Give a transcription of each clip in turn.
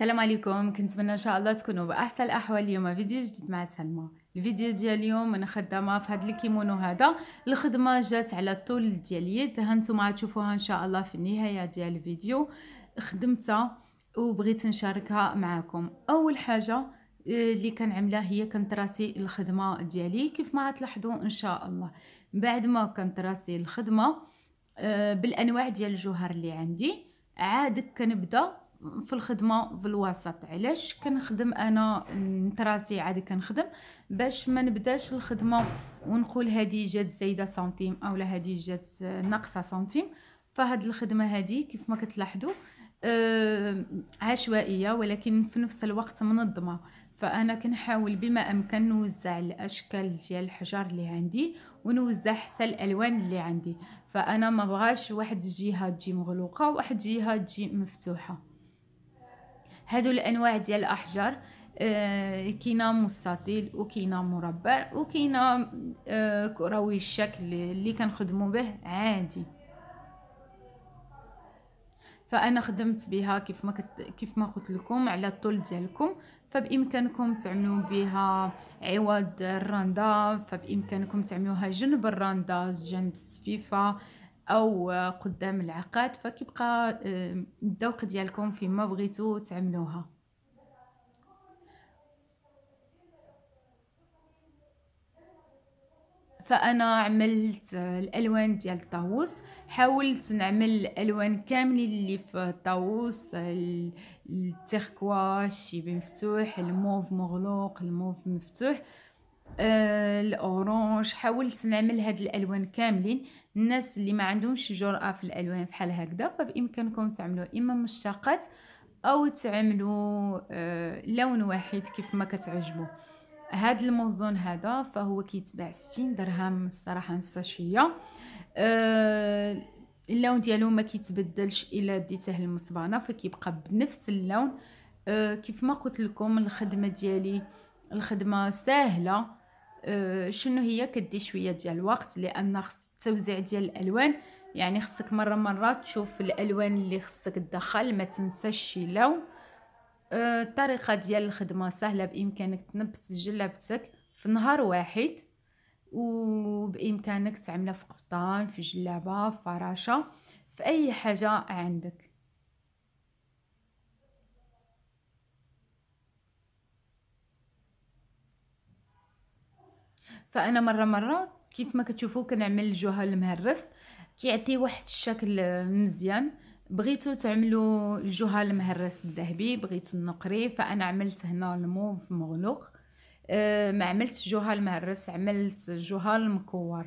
السلام عليكم كنتمنى ان شاء الله تكونوا باحسن الاحوال اليوم فيديو جديد مع سلمى الفيديو ديال اليوم انا خدامه في هذا الكيمونو هذا الخدمه جات على طول ديال اليد هانتوما تشوفوها ان شاء الله في النهايه ديال الفيديو خدمتها وبغيت نشاركها معكم اول حاجه آه، اللي كنعملها هي راسي الخدمه ديالي كيف ما تلاحظوا ان شاء الله بعد ما راسي الخدمه آه، بالانواع ديال الجوهر اللي عندي عاد كنبدا في الخدمه الوسط علاش كنخدم انا نتراسي عادي كنخدم باش ما نبداش الخدمه ونقول هذه جات زايده سنتيم اولا هذه جات ناقصه سنتيم فهاد الخدمه هذه كيف ما كتلاحظوا آه عشوائيه ولكن في نفس الوقت منظمه فانا كنحاول بما امكن نوزع الاشكال ديال الحجر اللي عندي ونوزع حتى الالوان اللي عندي فانا ما بغاش واحد الجهه تجي مغلوقه وواحد الجهه تجي مفتوحه هادو الانواع ديال الاحجار آه، كاينه مستطيل وكاينه مربع وكاينه آه، كروي الشكل اللي كنخدمو به عادي فانا خدمت بها كيف ما كت... كيف ما قلت لكم على الطول ديالكم فبامكانكم تعملوا بها عوض الرنده فبامكانكم تعملوها جنب الرنده جنب السفيفه او قدام العقاد فكيبقى الذوق ديالكم ما بغيتو تعملوها فانا عملت الالوان ديال الطاووس حاولت نعمل الالوان كاملين اللي في الطاووس التيركوا الشيبي مفتوح الموف مغلوق الموف مفتوح آه الاورانج حاولت نعمل هاد الالوان كاملين الناس اللي ما عندهمش جرأة في الالوان بحال هكذا فبامكانكم تعملوا اما مشتقات او تعملوا آه، لون واحد كيف ما كتعجبوا هاد الموزون هذا فهو كيتباع 60 درهم الصراحه الساشيه آه، اللون ديالو ما كيتبدلش الا ديته المصبانه فكيبقى بنفس اللون آه، كيف ما قلت لكم الخدمه ديالي الخدمه سهله آه، شنو هي كدي شويه ديال الوقت لان خص التوزيع ديال الالوان يعني خصك مره مره تشوف الالوان اللي خصك تدخل ما تنساش شي لون آه، الطريقه ديال الخدمه سهله بامكانك تنبس جلابتك في نهار واحد وبامكانك تعملها في قفطان في جلابه في فراشه في اي حاجه عندك فانا مره مره كيف ما كتشوفوا كنعمل الجوهر المهرس كيعطي واحد الشكل مزيان بغيتو تعملوا الجوهر المهرس الذهبي بغيتو النقري فانا عملت هنا الموف مغلوق أه، ما عملتش جوهر المهرس عملت جوهر المكور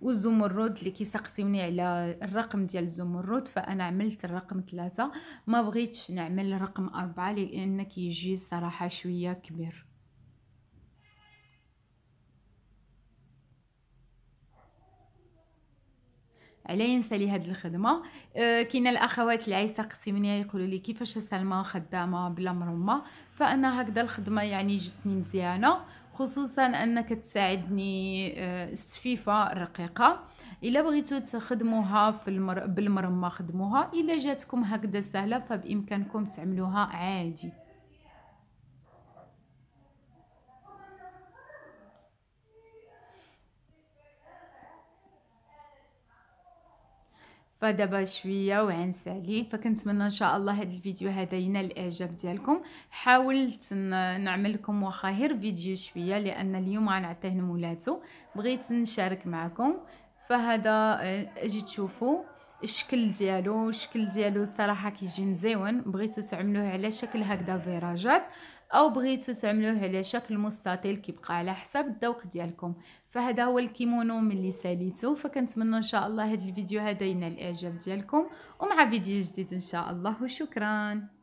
والزمرد اللي كيسقسيوني على الرقم ديال الزمرد فانا عملت الرقم ثلاثة ما بغيتش نعمل رقم أربعة لان كيجي الصراحه شويه كبير على ينسالي هاد الخدمه أه كاينه الاخوات العيسى قسيمنيا يقولوا لي كيفاش سلمى خدامه بلا مرمه فانا هكذا الخدمه يعني جاتني مزيانه خصوصا ان كتساعدني أه، السفيفه الرقيقه الا بغيتو تخدموها في المر... بالمرمه خدموها الا جاتكم هكذا سهله فبامكانكم تعملوها عادي فدابا شويه وعنس علي فكنتمنى ان شاء الله هذا الفيديو هذا ينال الاعجاب ديالكم حاولت نعمل لكم واخا غير فيديو شويه لان اليوم غنعطيه لمولاتو بغيت نشارك معكم فهذا آه، اجي تشوفوا الشكل ديالو الشكل ديالو الصراحه كيجي مزيون بغيتو تعملوه على شكل هكذا فيراجات او بغيتو تعملوه على شكل مستطيل كيبقى على حسب الذوق ديالكم فهذا هو الكيمونو ملي ساليتو فكنتمنى ان شاء الله هذا الفيديو هذا ينال الاعجاب ديالكم ومع فيديو جديد ان شاء الله وشكرا